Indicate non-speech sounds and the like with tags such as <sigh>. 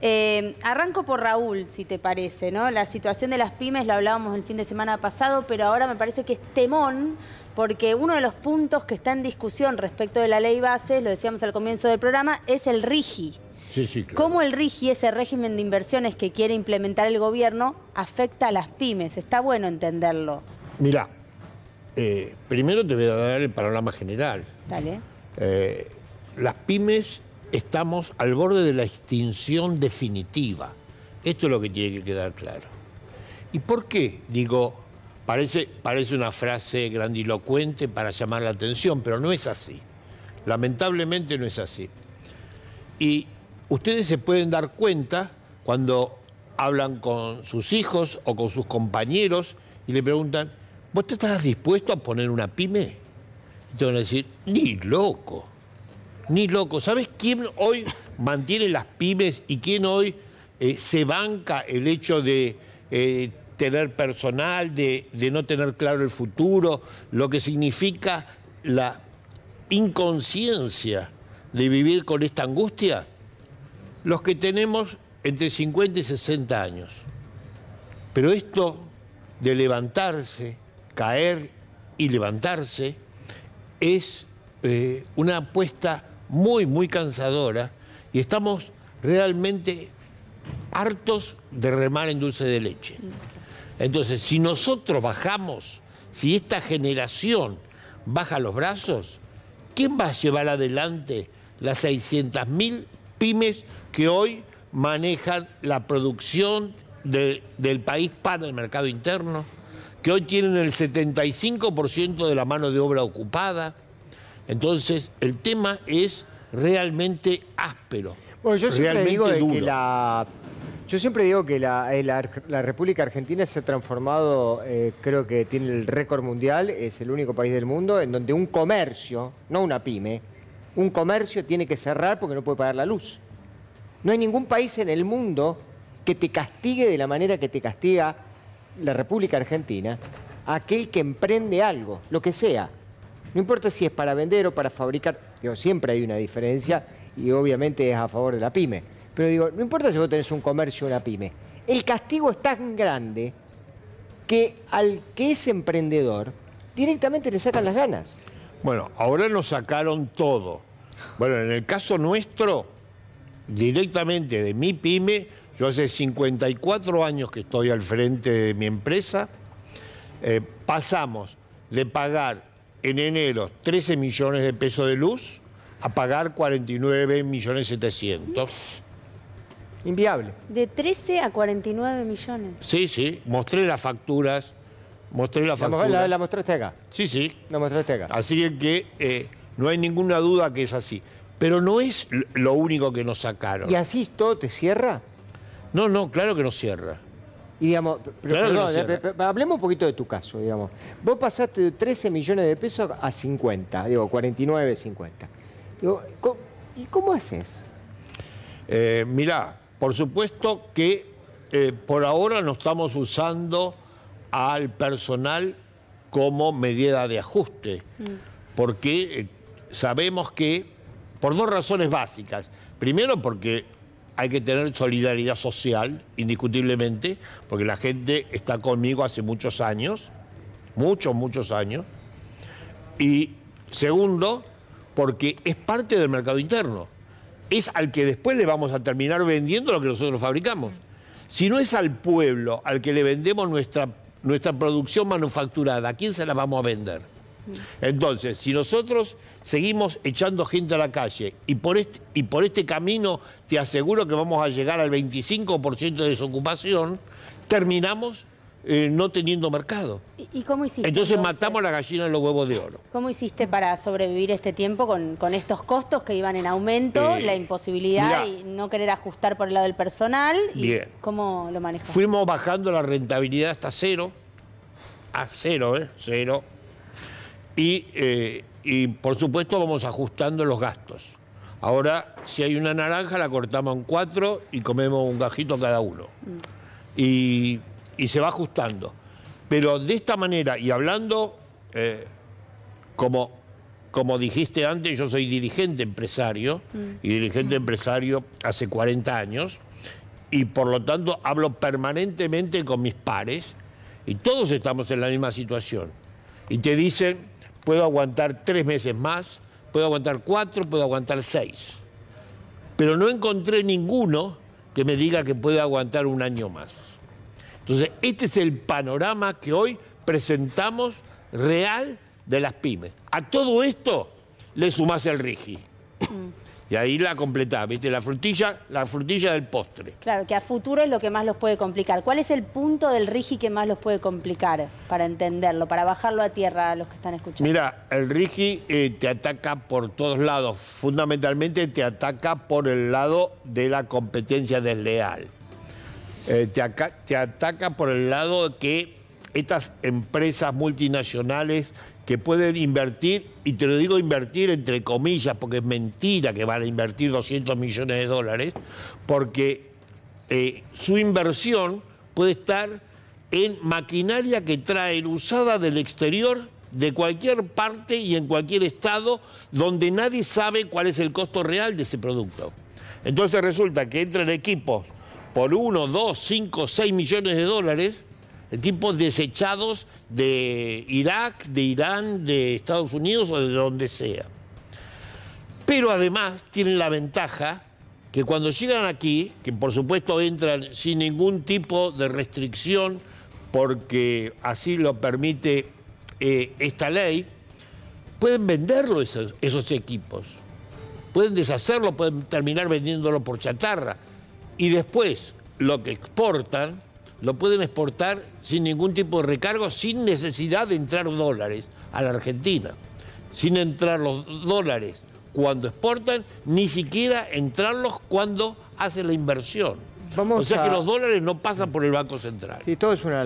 Eh, arranco por Raúl, si te parece, ¿no? La situación de las pymes lo hablábamos el fin de semana pasado, pero ahora me parece que es temón, porque uno de los puntos que está en discusión respecto de la ley base, lo decíamos al comienzo del programa, es el RIGI. Sí, ¿Cómo el RIGI, ese régimen de inversiones que quiere implementar el gobierno, afecta a las pymes? Está bueno entenderlo. Mirá, eh, primero te voy a dar el panorama general. Dale. Eh, las pymes estamos al borde de la extinción definitiva. Esto es lo que tiene que quedar claro. ¿Y por qué? Digo, parece, una frase grandilocuente para llamar la atención, pero no es así. Lamentablemente no es así. Y ustedes se pueden dar cuenta cuando hablan con sus hijos o con sus compañeros y le preguntan, ¿vos te estás dispuesto a poner una pyme? Y te van a decir, ni loco ni loco. ¿Sabes quién hoy mantiene las pymes y quién hoy eh, se banca el hecho de eh, tener personal, de, no tener claro el futuro, lo que significa la inconsciencia de vivir con esta angustia? Los que tenemos entre 50 y 60 años. Pero esto de levantarse, caer y levantarse es eh, una apuesta muy, muy cansadora y estamos realmente hartos de remar en dulce de leche. Entonces, si nosotros bajamos, si esta generación baja los brazos, ¿quién va a llevar adelante las 600.000 pymes que hoy manejan la producción del país para el mercado interno? que hoy tienen el 75% de la mano de obra ocupada, entonces, el tema es realmente áspero. Bueno, yo siempre digo que la. Yo siempre digo que la, República Argentina se ha transformado, eh, creo que tiene el récord mundial, es el único país del mundo en donde un comercio, no una pyme, un comercio tiene que cerrar porque no puede pagar la luz. No hay ningún país en el mundo que te castigue de la manera que te castiga la República Argentina aquel que emprende algo, lo que sea no importa si es para vender o para fabricar, digo, siempre hay una diferencia y obviamente es a favor de la pyme. Pero digo, no importa si vos tenés un comercio o una pyme, el castigo es tan grande que al que es emprendedor directamente le sacan las ganas. Bueno, ahora nos sacaron todo. Bueno, en el caso nuestro, directamente de mi pyme, yo hace 54 años que estoy al frente de mi empresa, eh, pasamos de pagar en enero 13 millones de pesos de luz a pagar 49 millones 700. Inviable. De 13 a 49 millones. Sí, sí, mostré las facturas, mostré las la facturas. La, la, mostraste acá. Sí, sí. La mostraste acá. Así que eh, no hay ninguna duda que es así. Pero no es lo único que nos sacaron. ¿Y así todo te cierra? No, no, claro que no cierra digamos, pero, eh, hablemos un poquito de tu caso, digamos. Vos pasaste de 13 millones de pesos a 50, digo, 49, 50. ¿Y cómo haces? Eh, mirá, por supuesto que eh, por ahora no estamos usando al personal como medida de ajuste, mm. porque sabemos que, por dos razones básicas. Primero, porque hay que tener solidaridad social, indiscutiblemente, porque la gente está conmigo hace muchos años, muchos, muchos años. Y segundo, porque es parte del mercado interno. Es al que después le vamos a terminar vendiendo lo que nosotros fabricamos. Si no es al pueblo al que le vendemos nuestra, nuestra producción manufacturada, ¿a quién se la vamos a vender? Entonces, si nosotros seguimos echando gente a la calle y por este, y por este camino te aseguro que vamos a llegar al 25% de desocupación, terminamos eh, no teniendo mercado. ¿Y, cómo hiciste? Entonces, matamos la gallina en los huevos de oro. ¿Cómo hiciste para sobrevivir este tiempo con, estos costos que iban en aumento, eh, la imposibilidad y no querer ajustar por el lado del personal? Y bien. ¿Cómo lo manejaste? Fuimos bajando la rentabilidad hasta cero, a cero, ¿eh? Cero eh, y, por supuesto vamos ajustando los gastos. Ahora, si hay una naranja, la cortamos en cuatro y comemos un gajito cada uno. Mm. Y, se va ajustando. Pero de esta manera, y hablando, eh, como, como dijiste antes, yo soy dirigente empresario, mm. y dirigente mm. empresario hace 40 años, y por lo tanto hablo permanentemente con mis pares, y todos estamos en la misma situación. Y te dicen, puedo aguantar tres meses más, puedo aguantar cuatro, puedo aguantar seis. Pero no encontré ninguno que me diga que puede aguantar un año más. Entonces, este es el panorama que hoy presentamos real de las pymes. A todo esto le sumás el RIGI. <clears throat> Y ahí la completás, ¿viste? La frutilla, la frutilla del postre. Claro, que a futuro es lo que más los puede complicar. ¿Cuál es el punto del rigi que más los puede complicar para entenderlo, para bajarlo a tierra a los que están escuchando? Mira, el rigi eh, te ataca por todos lados. Fundamentalmente te ataca por el lado de la competencia desleal. Eh, te, te ataca por el lado de que estas empresas multinacionales que pueden invertir, y te lo digo invertir entre comillas, porque es mentira que van a invertir 200 millones de dólares, porque eh, su inversión puede estar en maquinaria que traen usada del exterior de cualquier parte y en cualquier estado donde nadie sabe cuál es el costo real de ese producto. Entonces resulta que entran equipos por 1, 2, 5, 6 millones de dólares tipos desechados de Irak, de Irán, de Estados Unidos o de donde sea. Pero además tienen la ventaja que cuando llegan aquí, que por supuesto entran sin ningún tipo de restricción, porque así lo permite eh, esta ley, pueden venderlo esos, esos equipos. Pueden deshacerlo, pueden terminar vendiéndolo por chatarra. Y después lo que exportan lo pueden exportar sin ningún tipo de recargo, sin necesidad de entrar dólares a la Argentina, sin entrar los dólares cuando exportan, ni siquiera entrarlos cuando hacen la inversión. o sea que los dólares no pasan por el Banco Central. Sí, todo es una